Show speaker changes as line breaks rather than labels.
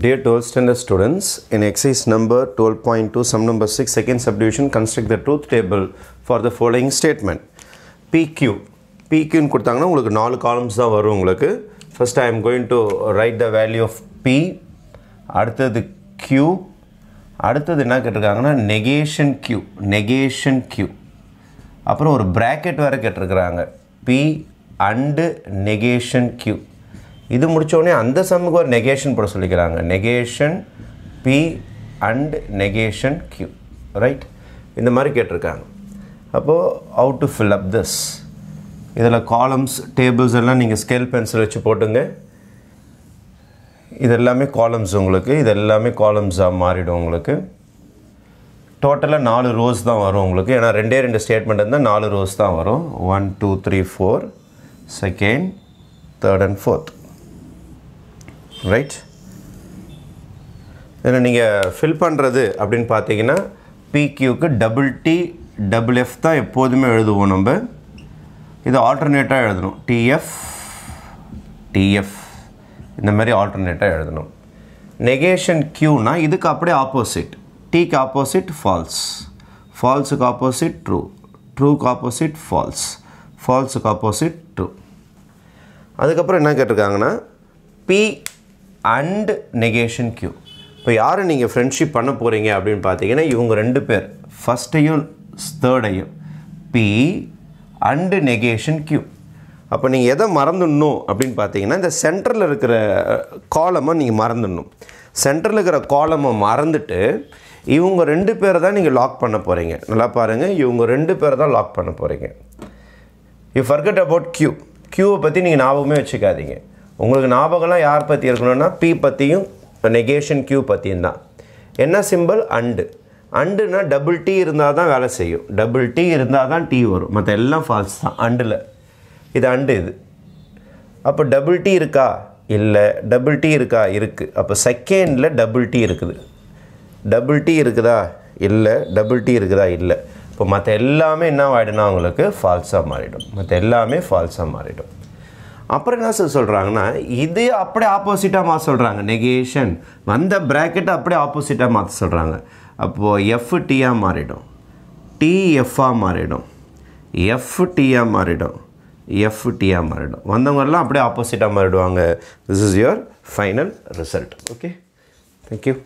Dear 12th standard students, in exercise number 12.2, sum number 6, second subdivision, construct the truth table for the following statement. PQ. PQன்னு கொடுத்தாங்கன்னா உங்களுக்கு நாலு columns தான் வரும் உங்களுக்கு first I am going to write the value of p அடுத்தது q அடுத்தது என்ன கேட்டிருக்காங்கன்னா நெகேஷன் கியூ நெகேஷன் கியூ அப்புறம் ஒரு ப்ராக்கெட் வேறு கேட்டிருக்கிறாங்க பி அண்டு நெகேஷன் கியூ இது முடித்தோடனே அந்த சம்முக்கு ஒரு நெகேஷன் போட சொல்லிக்கிறாங்க negation p and negation q right இந்த மாதிரி கேட்டிருக்காங்க அப்போது out to fill up this இதில் காலம்ஸ் டேபிள்ஸ் எல்லாம் நீங்கள் ஸ்கேல் பென்சில் வச்சு போட்டுங்க இது எல்லாமே காலம்ஸ் உங்களுக்கு இது எல்லாமே காலம்ஸாக மாறிடும் உங்களுக்கு டோட்டலாக நாலு ரோஸ் தான் வரும் உங்களுக்கு ஏன்னா ரெண்டே ரெண்டு ஸ்டேட்மெண்ட் இருந்தால் நாலு ரோஸ் தான் வரும் one two three four second third and fourth right இதில் நீங்கள் ஃபில் பண்ணுறது அப்படின்னு பார்த்தீங்கன்னா பிக்யூக்கு டபுள் டி டபுள் எஃப் தான் எப்போதுமே எழுதுவோம் நம்ம இது ஆல்டர்னேட்டாக எழுதணும் டிஎஃப் டிஎஃப் இந்த மாதிரி ஆல்டர்னேட்டாக எழுதணும் நெகேஷன் க்யூனால் இதுக்கு அப்படியே ஆப்போசிட் டீக்கு ஆப்போசிட் ஃபால்ஸ் ஃபால்ஸுக்கு ஆப்போசிட் ட்ரூ ட்ரூக்கு ஆப்போசிட் ஃபால்ஸ் ஃபால்ஸுக்கு ஆப்போசிட் ட்ரூ அதுக்கப்புறம் என்ன கேட்டிருக்காங்கன்னா பி அண்ட் நெகேஷன் கியூ இப்போ யாரை நீங்கள் ஃப்ரெண்ட்ஷிப் பண்ண போகிறீங்க அப்படின்னு பார்த்தீங்கன்னா இவங்க ரெண்டு பேர் ஃபஸ்ட்டையும் தேர்டையும் பி அண்டு நெகேஷன் கியூ அப்போ நீங்கள் எதை மறந்துடணும் அப்படின்னு பார்த்தீங்கன்னா இந்த சென்டரில் இருக்கிற காலமாக நீங்கள் மறந்துடணும் சென்டரில் இருக்கிற காலமை மறந்துட்டு இவங்க ரெண்டு பேரை தான் நீங்கள் லாக் பண்ண போகிறீங்க நல்லா பாருங்கள் இவங்க ரெண்டு பேரை தான் லாக் பண்ண போகிறீங்க யூ ஃபர்கட் அபவுட் க்யூ க்யூவை பற்றி நீங்கள் ஞாபகமே வச்சுக்காதீங்க உங்களுக்கு ஞாபகம்லாம் யார் பற்றி இருக்கணும்னா பி பற்றியும் நெகேஷன் கியூ பற்றியும் தான் என்ன சிம்பிள் அண்டு அண்டுனா டபுள் டி இருந்தால் தான் வேலை செய்யும் டபுள் டி இருந்தால் தான் டீ வரும் மற்ற எல்லாம் ஃபால்ஸ் தான் அண்டில் இது அண்டு இது அப்போ டபுள் டி இருக்கா இல்லை டபுள் டி இருக்கா இருக்குது அப்போ செகண்டில் டபுள் டி இருக்குது டபுள் டி இருக்குதா இல்லை டபுள் டி இருக்குதா இல்லை இப்போ மற்ற எல்லாமே என்ன ஆகிடும்னா உங்களுக்கு ஃபால்ஸாக மாறிடும் மற்ற எல்லாமே ஃபால்ஸாக மாறிடும் அப்புறம் என்ன சார் சொல்கிறாங்கன்னா இது அப்படியே ஆப்போசிட்டாக மாற்ற சொல்கிறாங்க நெகேஷன் வந்த ப்ராக்கெட்டை அப்படியே ஆப்போசிட்டாக மாற்ற சொல்கிறாங்க அப்போது எஃப் டிஆ மாறிடும் டிஎஃப்ஆ மாறிடும் எஃப் டிஆ மாறிடும் எஃப் டிஆ மாறிடும் வந்தவங்கெல்லாம் அப்படியே ஆப்போசிட்டாக மாறிடுவாங்க this is your final result okay thank you